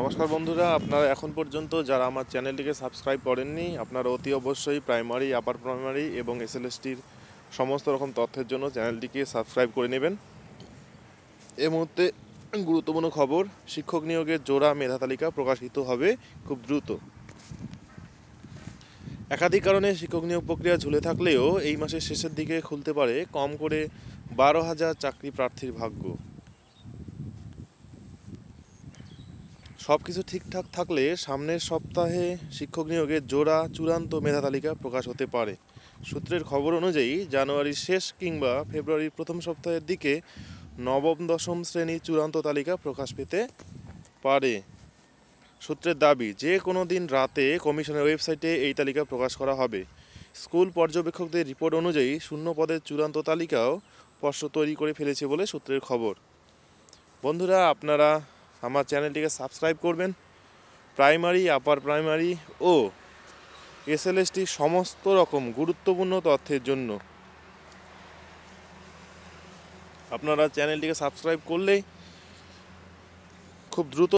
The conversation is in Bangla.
নমস্কার বন্ধুরা আপনারা এখন পর্যন্ত যারা আমার চ্যানেলটিকে সাবস্ক্রাইব করেননি আপনারা অতি অবশ্যই প্রাইমারি আপার প্রাইমারি এবং এসএলএসটির সমস্ত রকম তথ্যের জন্য চ্যানেলটিকে সাবস্ক্রাইব করে নেবেন এ মুহূর্তে গুরুত্বপূর্ণ খবর শিক্ষক নিয়োগের জোড়া মেধা তালিকা প্রকাশিত হবে খুব দ্রুত একাধিক কারণে শিক্ষক নিয়োগ প্রক্রিয়া ঝুলে থাকলেও এই মাসের শেষের দিকে খুলতে পারে কম করে বারো হাজার চাকরি প্রার্থীর ভাগ্য সব কিছু ঠিকঠাক থাকলে সামনের সপ্তাহে শিক্ষক নিয়োগের জোড়া চূড়ান্ত মেধা তালিকা প্রকাশ হতে পারে সূত্রের খবর অনুযায়ী জানুয়ারির শেষ কিংবা ফেব্রুয়ারির প্রথম সপ্তাহের দিকে নবম দশম শ্রেণী চূড়ান্ত তালিকা প্রকাশ পেতে পারে সূত্রের দাবি যে কোনো দিন রাতে কমিশনের ওয়েবসাইটে এই তালিকা প্রকাশ করা হবে স্কুল পর্যবেক্ষকদের রিপোর্ট অনুযায়ী শূন্য পদের চূড়ান্ত তালিকাও পর্ষ তৈরি করে ফেলেছে বলে সূত্রের খবর বন্ধুরা আপনারা আমার চ্যানেলটিকে সাবস্ক্রাইব করবেন প্রাইমারি আপার প্রাইমারি ও এসএলএসটি সমস্ত রকম গুরুত্বপূর্ণ তথ্যের জন্য আপনারা চ্যানেলটিকে সাবস্ক্রাইব করলেই খুব দ্রুত